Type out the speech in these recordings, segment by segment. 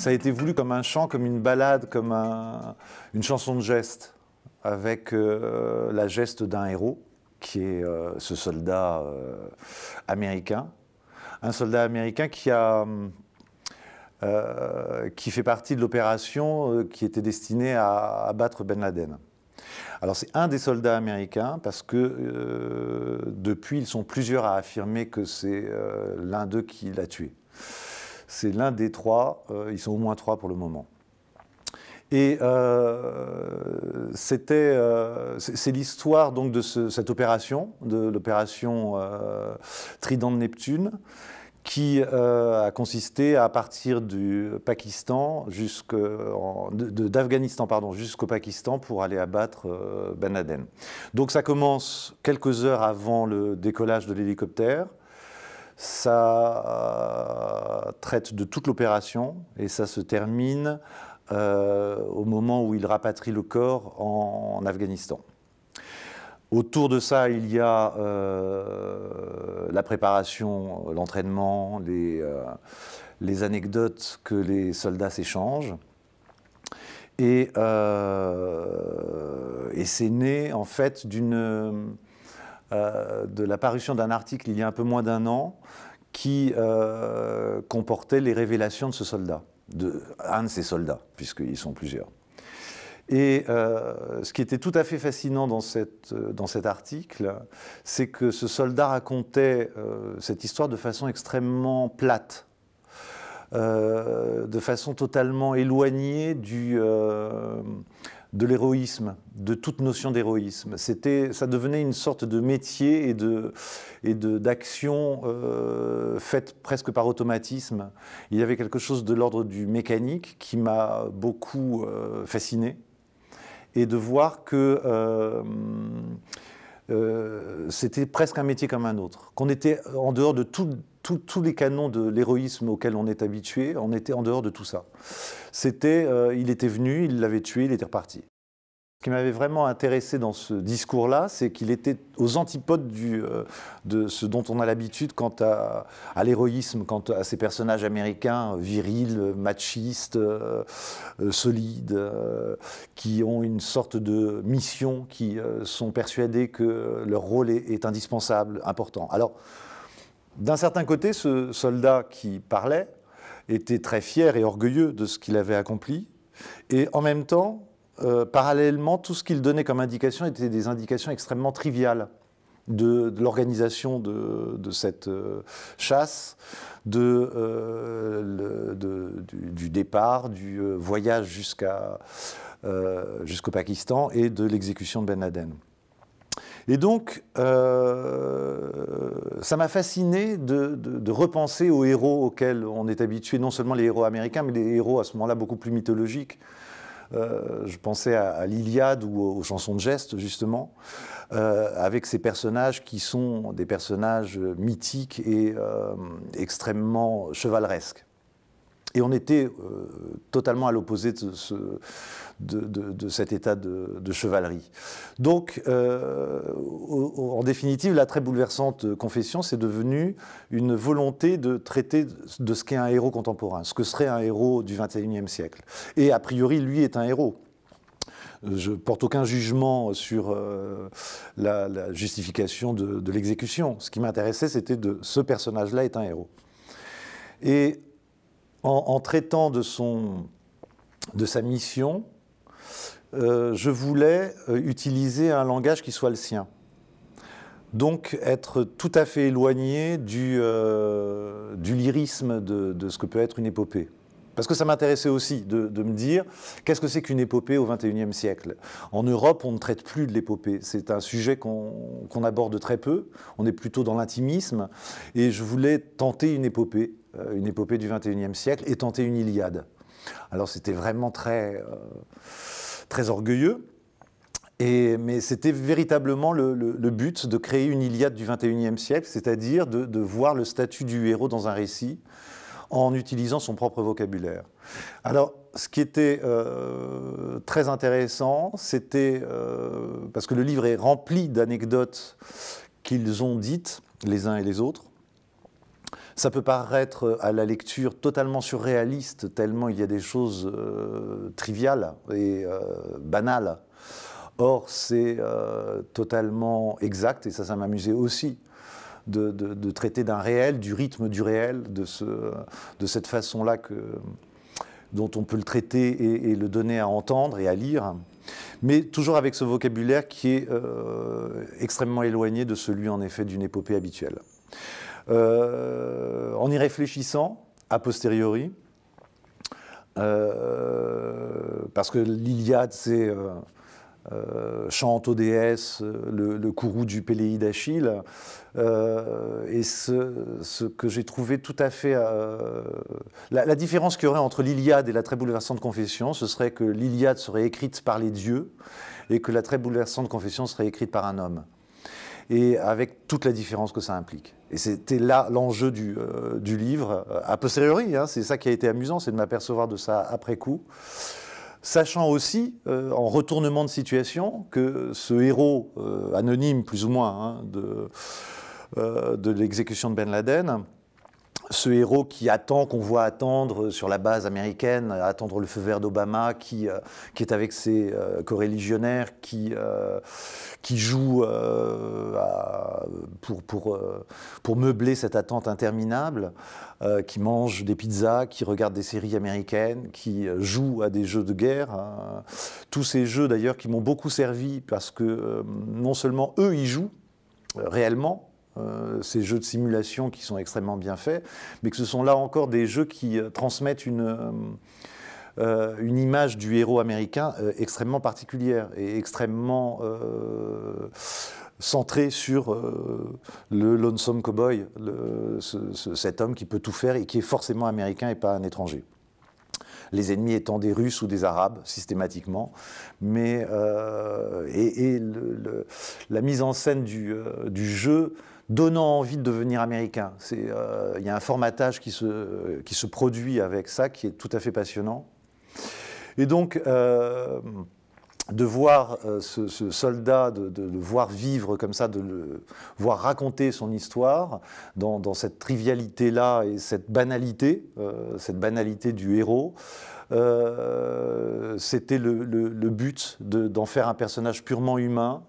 ça a été voulu comme un chant, comme une balade, comme une chanson de geste, avec euh, la geste d'un héros, qui est euh, ce soldat euh, américain. Un soldat américain qui qui fait partie de l'opération qui était destinée à battre Ben Laden. Alors c'est un des soldats américains parce que depuis ils sont plusieurs à affirmer que c'est l'un d'eux qui l'a tué. C'est l'un des trois, euh, ils sont au moins trois pour le moment. Et euh, euh, c'est l'histoire donc de cette opération, de l'opération Trident de Neptune, qui a consisté à partir du Pakistan d'Afghanistan pardon jusqu'au Pakistan pour aller abattre Ben Laden. Donc ça commence quelques heures avant le décollage de l'hélicoptère. Ça euh, traite de toute l'opération et ça se termine euh, au moment où il rapatrie le corps en, Afghanistan. Autour de ça, il y a euh, la préparation, l'entraînement, les, anecdotes que les soldats s'échangent. Et, et c'est né en fait d'une euh, de la parution d'un article il y a un peu moins d'un an qui euh, comportait les révélations de ce soldat, de un de ces soldats, puisqu'ils sont plusieurs. Et euh, ce qui était tout à fait fascinant dans, cet article, c'est que ce soldat racontait cette histoire de façon extrêmement plate, de façon totalement éloignée du, de l'héroïsme, de toute notion d'héroïsme. C'était, ça devenait une sorte de métier et de et d'action euh, faite presque par automatisme. Il y avait quelque chose de l'ordre du mécanique qui m'a beaucoup euh, fasciné et de voir que euh, c'était presque un métier comme un autre, qu'on était en dehors de tous les canons de l'héroïsme auquel on est habitué, on était en dehors de tout ça. C'était, il était venu, il l'avait tué, il était reparti. Ce qui m'avait vraiment intéressé dans ce discours-là, c'est qu'il était aux antipodes du, euh, de ce dont on a l'habitude quant à, l'héroïsme, quant à ces personnages américains virils, machistes, euh, euh, solides, qui ont une sorte de mission, qui sont persuadés que leur rôle est indispensable, important. Alors, d'un certain côté, ce soldat qui parlait était très fier et orgueilleux de ce qu'il avait accompli, et en même temps, euh, parallèlement, tout ce qu'il donnait comme indication était des indications extrêmement triviales de, l'organisation de, cette euh, chasse, euh, du, départ, du voyage jusqu'au Pakistan et de l'exécution de Ben Laden. Et donc, ça m'a fasciné de, repenser aux héros auxquels on est habitué, non seulement les héros américains, mais les héros à ce moment-là beaucoup plus mythologiques. Euh, je pensais à, l'Iliade ou aux, chansons de gestes, justement, euh, avec ces personnages qui sont des personnages mythiques et euh, extrêmement chevaleresques. Et on était euh, totalement à l'opposé de, ce, de, cet état de, chevalerie. Donc, euh, en définitive, la très bouleversante confession, c'est devenu une volonté de traiter de ce qu'est un héros contemporain, ce que serait un héros du XXIe siècle. Et a priori, lui est un héros. Je porte aucun jugement sur euh, la, la, justification de l'exécution. Ce qui m'intéressait, c'était de ce personnage-là est un héros. Et en, traitant de, son, de sa mission, euh, je voulais euh, utiliser un langage qui soit le sien. Donc être tout à fait éloigné du, euh, du lyrisme de, ce que peut être une épopée. Parce que ça m'intéressait aussi de, me dire, qu'est-ce que c'est qu'une épopée au XXIe siècle En Europe, on ne traite plus de l'épopée. C'est un sujet qu'on aborde très peu. On est plutôt dans l'intimisme. Et je voulais tenter une épopée euh, une épopée du XXIe siècle et tenter une Iliade. Alors c'était vraiment très, euh, très orgueilleux. Et, mais c'était véritablement le, but de créer une Iliade du XXIe siècle, c'est-à-dire de, voir le statut du héros dans un récit en utilisant son propre vocabulaire. Alors, ce qui était euh, très intéressant, c'était, parce que le livre est rempli d'anecdotes qu'ils ont dites les uns et les autres, ça peut paraître euh, à la lecture totalement surréaliste, tellement il y a des choses euh, triviales et euh, banales. Or, c'est totalement exact, et ça, ça m'amusait aussi. De, traiter d'un réel, du rythme du réel, de, cette façon-là dont on peut le traiter et, le donner à entendre et à lire, mais toujours avec ce vocabulaire qui est extrêmement éloigné de celui en effet d'une épopée habituelle. Euh, en y réfléchissant, a posteriori, euh, parce que l'Iliade, c'est euh, chante aux déesses, le, courroux du Péléi d'Achille, et ce, que j'ai trouvé tout à fait... La, la, différence qu'il y aurait entre l'Iliade et la très bouleversante confession, ce serait que l'Iliade serait écrite par les dieux, et que la très bouleversante confession serait écrite par un homme et avec toute la différence que ça implique. Et c'était là l'enjeu du, euh, livre, euh, a posteriori, hein. c'est ça qui a été amusant, c'est de m'apercevoir de ça après coup, sachant aussi, euh, en retournement de situation, que ce héros anonyme, plus ou moins, hein, de l'exécution de Ben Laden, ce héros qui attend, qu'on voit attendre sur la base américaine, attendre le feu vert d'Obama, qui, euh, est avec ses euh, coréligionnaires euh, qui, joue pour, meubler cette attente interminable, qui mange des pizzas, qui regarde des séries américaines, qui joue à des jeux de guerre. Hein. Tous ces jeux d'ailleurs qui m'ont beaucoup servi parce que non seulement eux y jouent réellement, euh, ces jeux de simulation qui sont extrêmement bien faits, mais que ce sont là encore des jeux qui euh, transmettent euh, une, image du héros américain extrêmement particulière et extrêmement centrée sur le lonesome cowboy, cet homme qui peut tout faire et qui est forcément américain et pas un étranger les ennemis étant des Russes ou des Arabes, systématiquement. Mais, euh, et, la mise en scène euh, du, jeu donnant envie de devenir américain. Euh, il y a un formatage qui se, qui se produit avec ça, qui est tout à fait passionnant. Et donc de voir euh, ce, soldat, de, le voir vivre comme ça, de le voir raconter son histoire dans, cette trivialité-là et cette banalité, euh, cette banalité du héros, euh, c'était le, but d'en faire un personnage purement humain.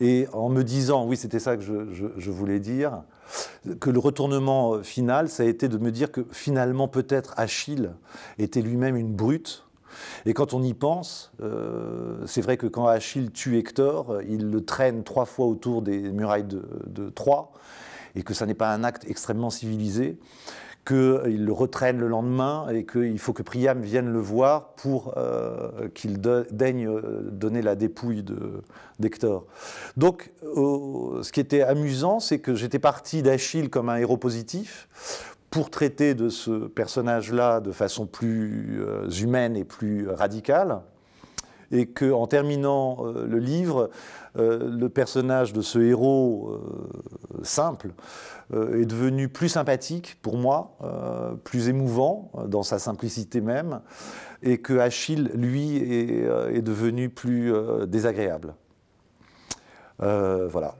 et en me disant, oui c'était ça que je voulais dire, que le retournement final, ça a été de me dire que finalement peut-être Achille était lui-même une brute et quand on y pense, euh, c'est vrai que quand Achille tue Hector, il le traîne trois fois autour des murailles de, Troie, et que ça n'est pas un acte extrêmement civilisé qu'il euh, le retraîne le lendemain et qu'il faut que Priam vienne le voir pour euh, qu'il daigne donner la dépouille d'Hector. Donc, ce qui était amusant, c'est que j'étais parti d'Achille comme un héros positif pour traiter de ce personnage-là de façon plus euh, humaine et plus radicale, et que en terminant euh, le livre, euh, le personnage de ce héros simple est devenu plus sympathique pour moi, plus émouvant dans sa simplicité même, et que Achille, lui, est devenu plus désagréable. voilà.